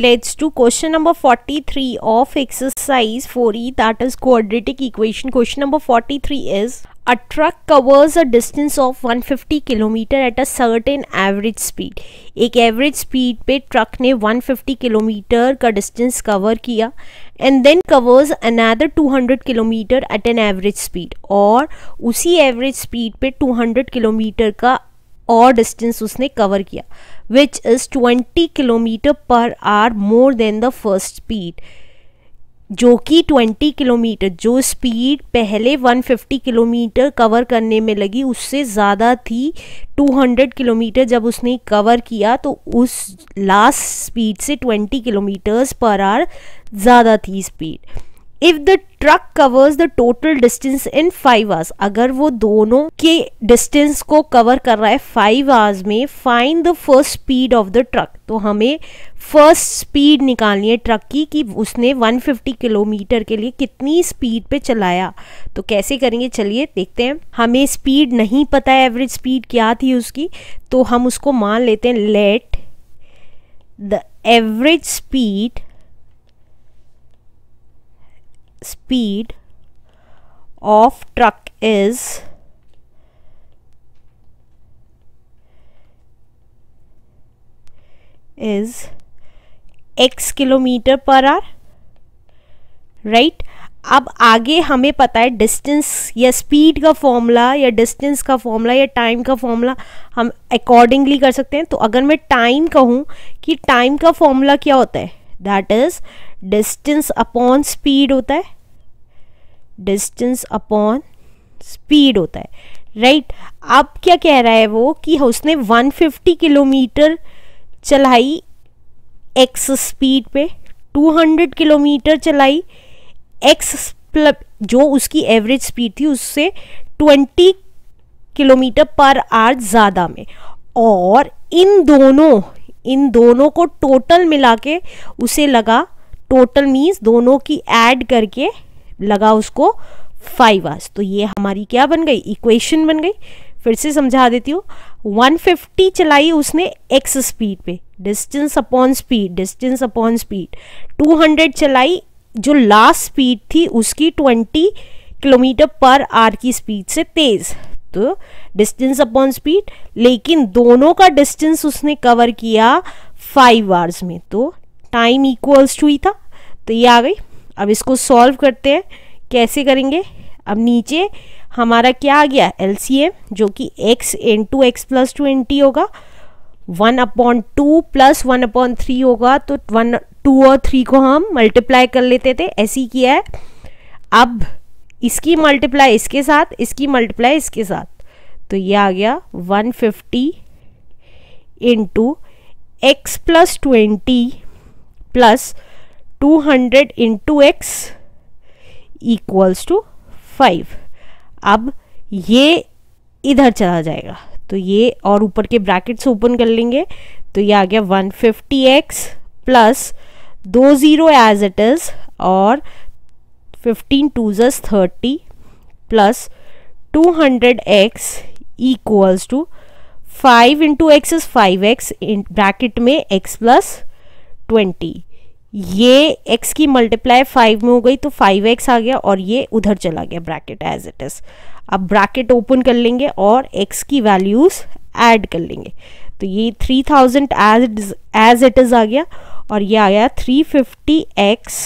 Let's to question number 43 of exercise 4e that is quadratic equation question number 43 is a truck covers a distance of 150 kilometre at a certain average speed एक average speed पे truck ने 150 kilometre का distance cover किया and then covers another 200 kilometre at an average speed और उसी average speed पे 200 kilometre का और डिस्टेंस उसने कवर किया which is 20 kilometre per hour more than the first speed जो कि 20 किलोमीटर जो स्पीड पहले 150 किलोमीटर कवर करने में लगी उससे ज़्यादा थी 200 किलोमीटर जब उसने कवर किया तो उस लास्ट स्पीड से 20 किलोमीटर्स पर आर ज़्यादा थी speed if the truck covers the total distance in five hours अगर वो दोनों के डिस्टेंस को कवर कर रहा है फाइव आवर्स में find the first speed of the truck तो हमें फर्स्ट स्पीड निकालनी है ट्रक की कि उसने 150 किलोमीटर के लिए कितनी स्पीड पे चलाया तो कैसे करेंगे चलिए देखते हैं हमें स्पीड नहीं पता है एवरेज स्पीड क्या थी उसकी तो हम उसको मान लेते हैं let the average speed speed of truck is is x kilometre per hour right अब आगे हमें पता है डिस्टेंस या स्पीड का फॉर्मूला या डिस्टेंस का फॉर्मूला या टाइम का फॉर्मूला हम अकॉर्डिंगली कर सकते हैं तो अगर मैं टाइम कहूँ कि टाइम का फॉर्मूला क्या होता है that is distance upon speed होता है डिस्टेंस अपॉन स्पीड होता है राइट right? अब क्या कह रहा है वो कि उसने 150 किलोमीटर चलाई एक्स स्पीड पे 200 किलोमीटर चलाई एक्स जो उसकी एवरेज स्पीड थी उससे 20 किलोमीटर पर आवर ज़्यादा में और इन दोनों इन दोनों को टोटल मिला के उसे लगा टोटल मीन्स दोनों की ऐड करके लगा उसको फाइव आवर्स तो ये हमारी क्या बन गई इक्वेशन बन गई फिर से समझा देती हूँ 150 चलाई उसने एक्स स्पीड पे distance upon speed distance upon speed 200 चलाई जो लास्ट स्पीड थी उसकी 20 किलोमीटर पर आर की स्पीड से तेज़ तो डिस्टेंस अपॉन स्पीड लेकिन दोनों का डिस्टेंस उसने कवर किया फाइव आवर्स में तो टाइम इक्वल्स टू ही था तो ये आ गई अब इसको सॉल्व करते हैं कैसे करेंगे अब नीचे हमारा क्या आ गया एल जो कि x n two x plus two n t होगा one upon two plus one upon three होगा तो वन टू और थ्री को हम मल्टीप्लाई कर लेते थे ऐसे ही किया है अब इसकी मल्टीप्लाई इसके साथ इसकी मल्टीप्लाई इसके साथ तो ये आ गया 150 fifty into x plus twenty plus two hundred into x equals to five अब ये इधर चला जाएगा तो ये और ऊपर के ब्रैकेट्स ओपन कर लेंगे तो ये आ गया 150x प्लस दो ज़ीरो एज इट इज़ और fifteen just thirty plus two hundred x equals to five into x is five x in bracket में एक्स प्लस ट्वेंटी ये x की मल्टीप्लाई फाइव में हो गई तो फाइव एक्स आ गया और ये उधर चला गया ब्रैकेट एज इट इज़ अब ब्रैकेट ओपन कर लेंगे और x की वैल्यूज़ ऐड कर लेंगे तो ये three thousand as as it is आ गया और ये आ गया three fifty x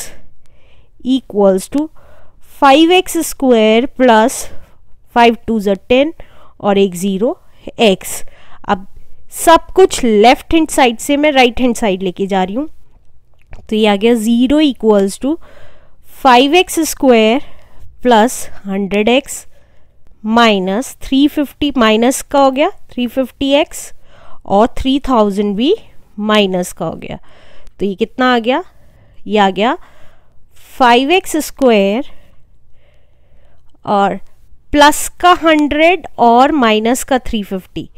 equals to 5x square plus five two जो टेन और एक ज़ीरो एक्स अब सब कुछ लेफ्ट हैंड साइड से मैं राइट हैंड साइड लेके जा रही हूँ तो ये आ गया zero equals to five x square plus hundred x minus three fifty minus का हो गया थ्री फिफ्टी एक्स और थ्री थाउजेंड भी माइनस का हो गया तो ये कितना आ गया ये आ गया फाइव एक्स स्क्वायर और प्लस का हंड्रेड और माइनस का थ्री फिफ्टी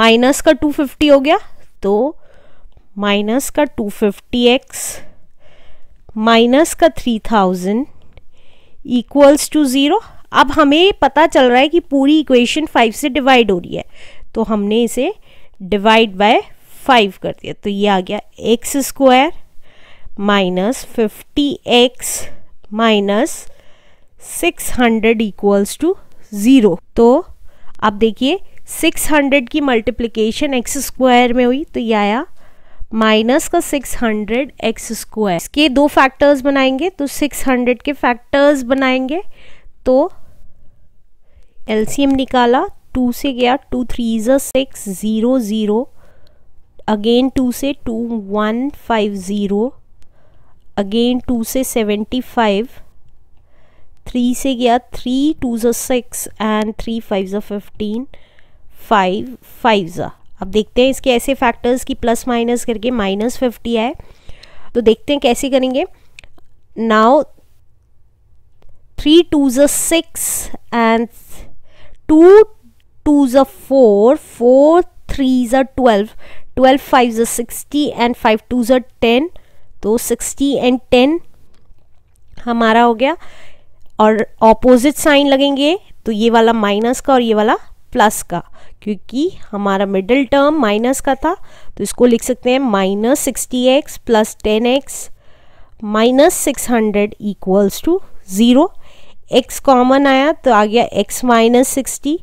माइनस का टू फिफ्टी हो गया तो माइनस का टू फिफ्टी एक्स माइनस का three thousand equals to zero अब हमें पता चल रहा है कि पूरी इक्वेशन फाइव से डिवाइड हो रही है तो हमने इसे डिवाइड बाय फाइव कर दिया तो ये आ गया x square minus fifty x minus six hundred equals to zero तो आप देखिए सिक्स हंड्रेड की मल्टीप्लिकेशन एक्स स्क्वायर में हुई तो ये आया माइनस का सिक्स हंड्रेड एक्स स्क्वायर इसके दो फैक्टर्स बनाएंगे तो सिक्स हंड्रेड के फैक्टर्स बनाएंगे तो एलसीएम निकाला टू से गया टू थ्री ज़ा six zero zero again two से two one five zero again two से सेवेंटी फाइव थ्री से गया थ्री टू ज़ा सिक्स एंड थ्री फाइव ज़ा फिफ्टीन फाइव फाइव ज़ा अब देखते हैं इसके ऐसे फैक्टर्स की प्लस माइनस करके माइनस फिफ्टी आए तो देखते हैं कैसे करेंगे नाउ थ्री टू ज़ा सिक्स एंड टू टू ज़ा फोर फोर थ्री ज़ा ट्वेल्व ट्वेल्व फाइव ज़ा सिक्सटी एंड फाइव टू ज़ा टेन तो सिक्सटी एंड टेन हमारा हो गया और ऑपोजिट साइन लगेंगे तो ये वाला माइनस का और ये वाला प्लस का क्योंकि हमारा मिडिल टर्म माइनस का था तो इसको लिख सकते हैं minus sixty x plus ten x minus six hundred equals to zero x common आया तो आ गया x minus sixty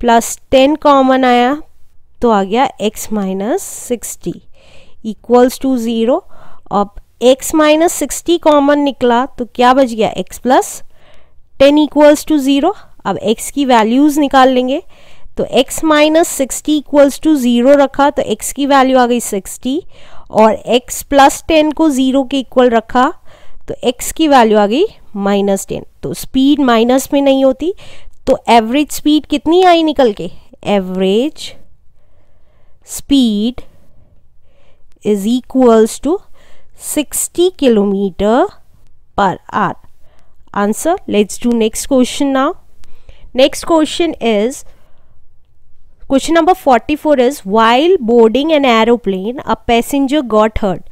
plus ten common आया तो आ गया x minus sixty equals to zero अब x माइनस सिक्सटी कॉमन निकला तो क्या बच गया x plus ten equals to zero अब x की वैल्यूज़ निकाल लेंगे तो x minus sixty equals to zero रखा तो x की वैल्यू आ गई सिक्सटी और x प्लस टेन को ज़ीरो के इक्वल रखा तो x की वैल्यू आ गई माइनस टेन तो स्पीड माइनस में नहीं होती तो एवरेज स्पीड कितनी आई निकल के average speed is equals to 60 kilometer per hour answer let's do next question now next question is question number 44 is while boarding an aeroplane a passenger got hurt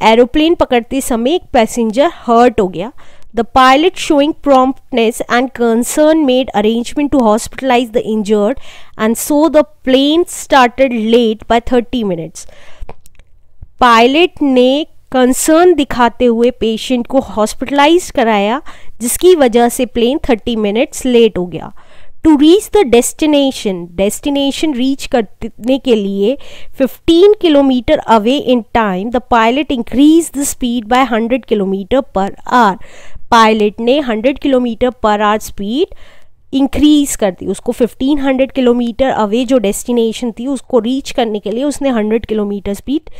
aeroplane पकड़ते समय एक passenger hurt हो गया The pilot, showing promptness and concern, made arrangement to hospitalize the injured, and so the plane started late by 30 minutes. Pilot ने concern दिखाते हुए patient को hospitalise कराया जिसकी वजह से प्लेन 30 मिनट्स लेट हो गया to reach the destination destination reach करने के लिए 15 kilometre away in time the pilot increase the speed by 100 kilometre per hour pilot ने 100 kilometre per are speed increase कर दी उसको 1500 किलोमीटर अवे जो डेस्टिनेशन थी उसको रीच करने के लिए उसने 100 किलोमीटर स्पीड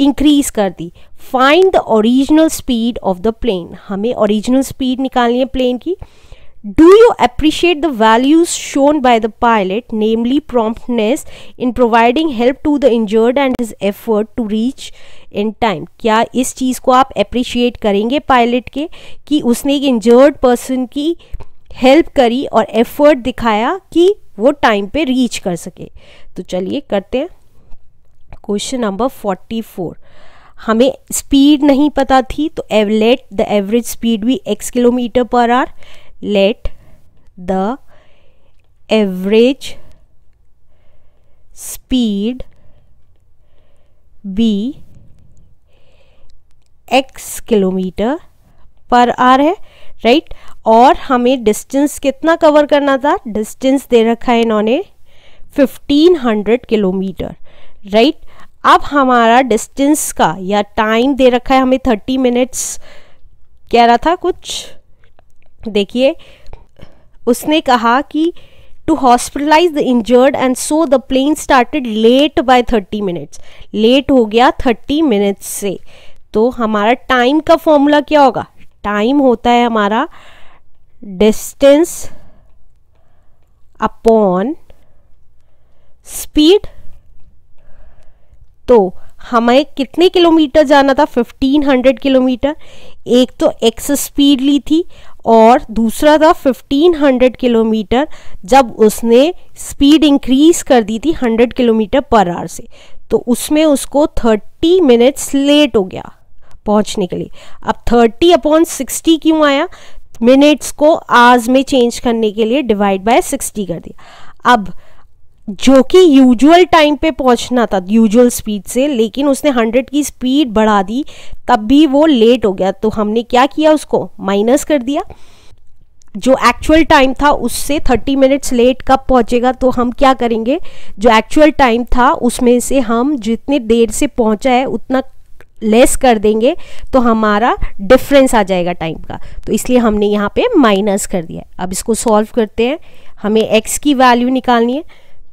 इंक्रीज़ कर दी find the original speed of the plane हमें ओरिजिनल स्पीड निकालनी है प्लेन की do you appreciate the values shown by the pilot namely promptness in providing help to the injured and his effort to reach in time क्या इस चीज़ को आप appreciate करेंगे pilot के कि उसने एक इंजर्ड पर्सन की हेल्प करी और एफर्ट दिखाया कि वो टाइम पे रीच कर सके तो चलिए करते हैं क्वेश्चन नंबर 44 हमें स्पीड नहीं पता थी तो let the average speed be x kilometre per hour let the average speed be x kilometre per hour है राइट right? और हमें डिस्टेंस कितना कवर करना था डिस्टेंस दे रखा है इन्होंने 1500 किलोमीटर राइट अब हमारा डिस्टेंस का या टाइम दे रखा है हमें थर्टी मिनट्स कह रहा था कुछ देखिए उसने कहा कि to hospitalize the injured and so the plane started late by thirty minutes late हो गया थर्टी मिनट्स से तो हमारा टाइम का फॉर्मूला क्या होगा टाइम होता है हमारा डिस्टेंस अपॉन स्पीड तो हमें कितने किलोमीटर जाना था 1500 किलोमीटर एक तो एक्स स्पीड ली थी और दूसरा था 1500 किलोमीटर जब उसने स्पीड इंक्रीज कर दी थी 100 किलोमीटर पर आवर से तो उसमें उसको 30 मिनट्स लेट हो गया पहुंचने के लिए अब 30 अपॉन 60 क्यों आया मिनट्स को आज में चेंज करने के लिए डिवाइड बाय 60 कर दिया अब जो कि यूजुअल टाइम पे पहुंचना था यूजुअल स्पीड से लेकिन उसने 100 की स्पीड बढ़ा दी तब भी वो लेट हो गया तो हमने क्या किया उसको माइनस कर दिया जो एक्चुअल टाइम था उससे 30 मिनट्स लेट कब पहुंचेगा तो हम क्या करेंगे जो एक्चुअल टाइम था उसमें से हम जितने देर से पहुंचा है उतना लेस कर देंगे तो हमारा डिफरेंस आ जाएगा टाइम का तो इसलिए हमने यहाँ पे माइनस कर दिया अब इसको सॉल्व करते हैं हमें एक्स की वैल्यू निकालनी है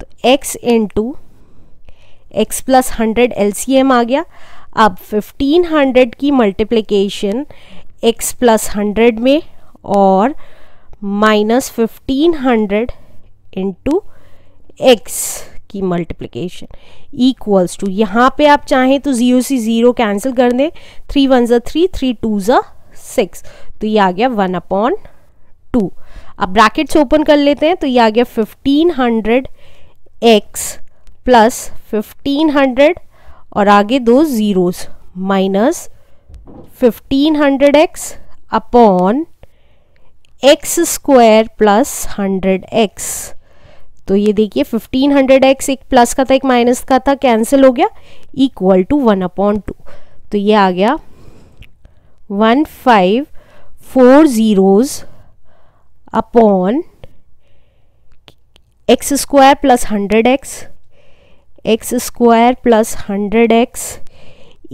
तो x in two x plus hundred L आ गया अब फिफ्टीन हंड्रेड की मल्टीप्लिकेशन x प्लस हंड्रेड में और minus fifteen hundred into x की मल्टीप्लिकेशन इक्वल्स टू यहाँ पे आप चाहें तो ज़ीरो से ज़ीरो कैंसिल कर दें थ्री वन जो थ्री थ्री टू जो सिक्स तो ये आ गया वन अपॉन टू अब ब्रैकेट्स ओपन कर लेते हैं तो ये आ गया fifteen hundred x plus fifteen hundred और आगे दो zeros minus fifteen hundred x upon x square plus hundred x तो ये देखिए फिफ्टीन हंड्रेड एक्स एक प्लस का था एक माइनस का था कैंसिल हो गया equal to one upon to तो ये आ गया one five four zeros upon x square plus hundred x x square plus hundred x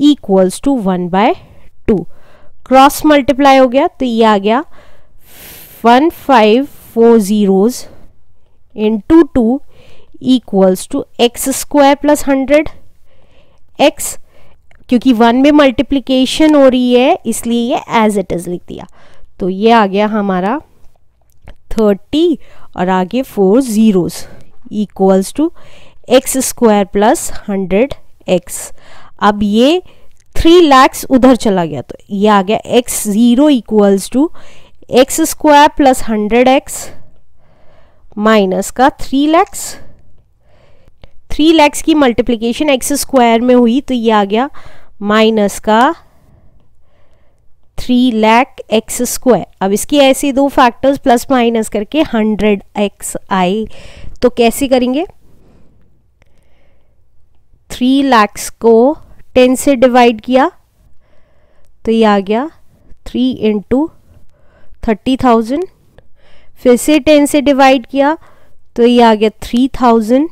equals to one by two cross multiply हो गया तो ये आ गया one five four zeros in two two equals to x square plus hundred x क्योंकि one में multiplication हो रही है इसलिए ये एज इट इज़ लिख दिया तो ये आ गया हमारा थर्टी और आगे four zeros equals to x square plus hundred x अब ये थ्री लैक्स उधर चला गया तो ये आ गया x zero equals to x square plus hundred x minus का थ्री लैक्स थ्री लैक्स की मल्टीप्लिकेशन एक्स स्क्वायर में हुई तो ये आ गया माइनस का थ्री लैख एक्स स्क्वायर अब इसकी ऐसे दो फैक्टर्स प्लस माइनस करके हंड्रेड एक्स आए तो कैसे करेंगे थ्री लैक्स को टेन से डिवाइड किया तो ये आ गया थ्री इंटू थर्टी थाउजेंड फिर से टेन से डिवाइड किया तो ये आ गया थ्री थाउजेंड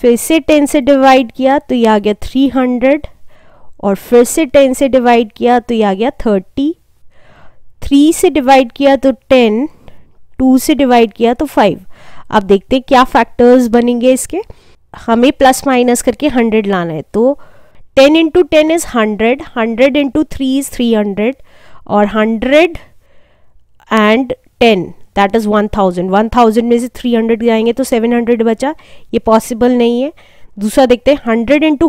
फिर से टेन से डिवाइड किया तो ये आ गया थ्री हंड्रेड और फिर से टेन से डिवाइड किया तो ये आ गया थर्टी थ्री से डिवाइड किया तो टेन टू से डिवाइड किया तो फाइव अब देखते हैं क्या फैक्टर्स बनेंगे इसके हमें प्लस माइनस करके हंड्रेड लाना है तो ten into ten is hundred hundred into three is three hundred और hundred and ten that is one thousand one thousand में से थ्री हंड्रेड जाएंगे तो सेवन हंड्रेड बचा ये पॉसिबल नहीं है दूसरा देखते हैं hundred into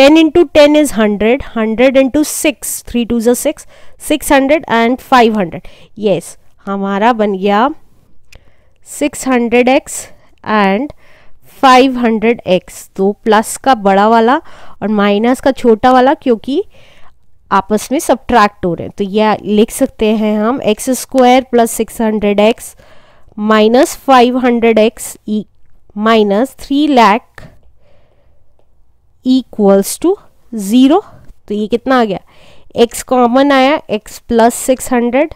ten into ten is 100 100 into 6 3 two ज़ा six six hundred and five hundred yes हमारा बन गया six hundred x and five hundred x तो प्लस का बड़ा वाला और माइनस का छोटा वाला क्योंकि आपस में सब्ट्रैक्ट हो रहे हैं तो यह लिख सकते हैं हम x square plus six hundred x minus five hundred x minus three lakh equals to zero तो ये कितना आ गया एक्स कॉमन आया x plus six hundred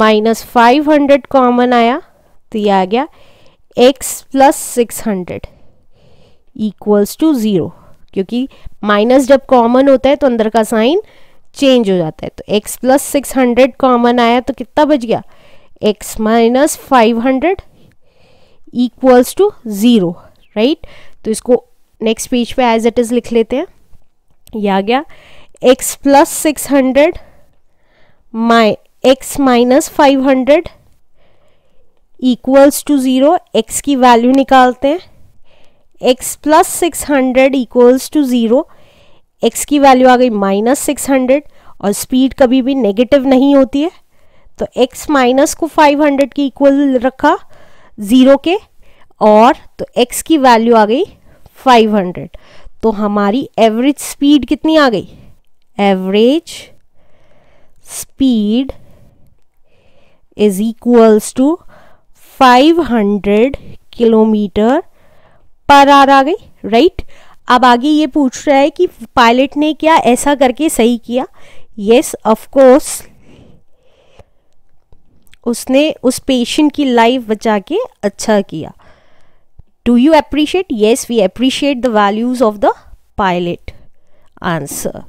minus five hundred common आया तो ये आ गया x plus six hundred equals to zero क्योंकि माइनस जब कॉमन होता है तो अंदर का साइन चेंज हो जाता है तो x plus six hundred common आया तो कितना बच गया x minus five hundred equals to zero right तो इसको नेक्स्ट पेज पे एज इट इज़ लिख लेते हैं ये आ गया x plus six hundred my x minus five hundred equals to zero x की वैल्यू निकालते हैं x plus six hundred equals to zero x की वैल्यू आ गई माइनस सिक्स हंड्रेड और स्पीड कभी भी नेगेटिव नहीं होती है तो x माइनस को 500 के इक्वल रखा ज़ीरो के और तो x की वैल्यू आ गई 500 तो हमारी एवरेज स्पीड कितनी आ गई average speed is equals to 500 kilometre per hour आ गई राइट अब आगे ये पूछ रहा है कि पायलट ने क्या ऐसा करके सही किया यस ऑफ ऑफकोर्स उसने उस पेशेंट की लाइफ बचा के अच्छा किया Do you appreciate? Yes, we appreciate the values of the pilot. Answer.